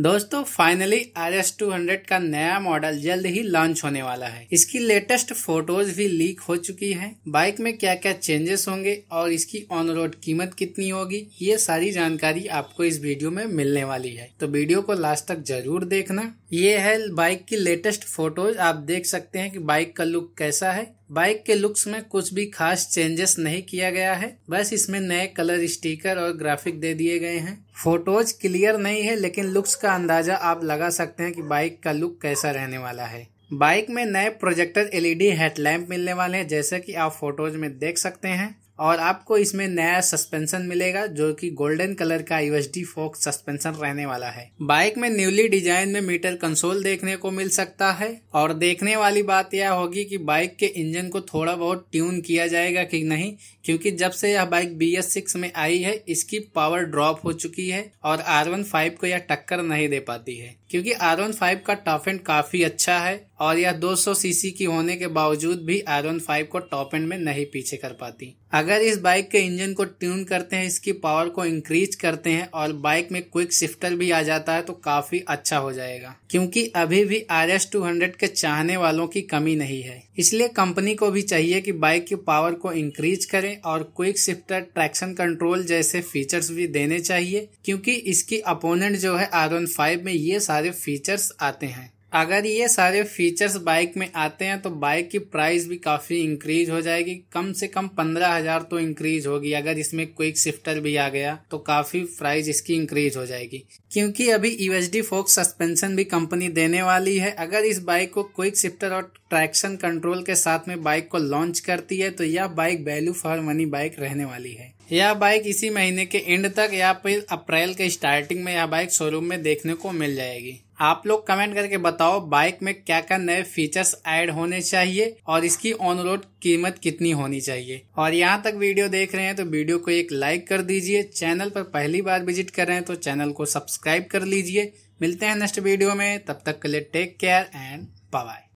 दोस्तों finally R S two hundred का नया मॉडल जल्द ही लॉन्च होने वाला है इसकी लेटेस्ट फोटोज भी लीक हो चुकी हैं। बाइक में क्या क्या चेंजेस होंगे और इसकी ऑन रोड कीमत कितनी होगी ये सारी जानकारी आपको इस वीडियो में मिलने वाली है तो वीडियो को लास्ट तक जरूर देखना ये है बाइक की लेटेस्ट फोटोज आप देख सकते हैं कि बाइक का लुक कैसा है बाइक के लुक्स में कुछ भी खास चेंजेस नहीं किया गया है बस इसमें नए कलर स्टिकर और ग्राफिक दे दिए गए हैं फोटोज क्लियर नहीं है लेकिन लुक्स का अंदाजा आप लगा सकते हैं कि बाइक का लुक कैसा रहने वाला है बाइक में नए प्रोजेक्टर एलईडी हेडलैम्प मिलने वाले हैं जैसे कि आप फोटोज में देख सकते हैं और आपको इसमें नया सस्पेंशन मिलेगा जो कि गोल्डन कलर का डी फोक सस्पेंशन रहने वाला है बाइक में न्यूली डिजाइन में मीटर कंसोल देखने को मिल सकता है और देखने वाली बात यह होगी कि बाइक के इंजन को थोड़ा बहुत ट्यून किया जाएगा कि नहीं क्योंकि जब से यह बाइक बी एस सिक्स में आई है इसकी पावर ड्रॉप हो चुकी है और आर वन फाइव को यह टक्कर नहीं दे पाती है क्योंकि आर वन फाइव का टॉप एंड काफी अच्छा है और यह दो सौ सीसी की होने के बावजूद भी आर वन फाइव को टॉप एंड में नहीं पीछे कर पाती अगर अगर इस बाइक के इंजन को ट्यून करते हैं इसकी पावर को इंक्रीज करते हैं और बाइक में क्विक शिफ्टर भी आ जाता है तो काफी अच्छा हो जाएगा क्योंकि अभी भी आर एस टू हंड्रेड के चाहने वालों की कमी नहीं है इसलिए कंपनी को भी चाहिए कि बाइक की पावर को इंक्रीज करें और क्विक शिफ्टर ट्रैक्शन कंट्रोल जैसे फीचर्स भी देने चाहिए क्योंकि इसकी अपोनेंट जो है आर वन फाइव में ये सारे फीचर्स आते हैं अगर ये सारे फीचर्स बाइक में आते हैं तो बाइक की प्राइस भी काफ़ी इंक्रीज हो जाएगी कम से कम पंद्रह हजार तो इंक्रीज होगी अगर इसमें क्विक शिफ्टर भी आ गया तो काफ़ी प्राइस इसकी इंक्रीज हो जाएगी क्योंकि अभी यूएसडी फोक्स सस्पेंशन भी कंपनी देने वाली है अगर इस बाइक को क्विक शिफ्टर और ट्रैक्शन कंट्रोल के साथ में बाइक को लॉन्च करती है तो यह bike value for money bike रहने वाली है यह बाइक इसी महीने के एंड तक या फिर अप्रैल के स्टार्टिंग में यह बाइक शोरूम में देखने को मिल जाएगी आप लोग कमेंट करके बताओ बाइक में क्या क्या नए फीचर्स ऐड होने चाहिए और इसकी ऑन रोड कीमत कितनी होनी चाहिए और यहाँ तक वीडियो देख रहे हैं तो वीडियो को एक लाइक कर दीजिए चैनल पर पहली बार विजिट कर रहे हैं तो चैनल को सब्सक्राइब कर लीजिए मिलते हैं नेक्स्ट वीडियो में तब तक के लिए टेक केयर एंड बाय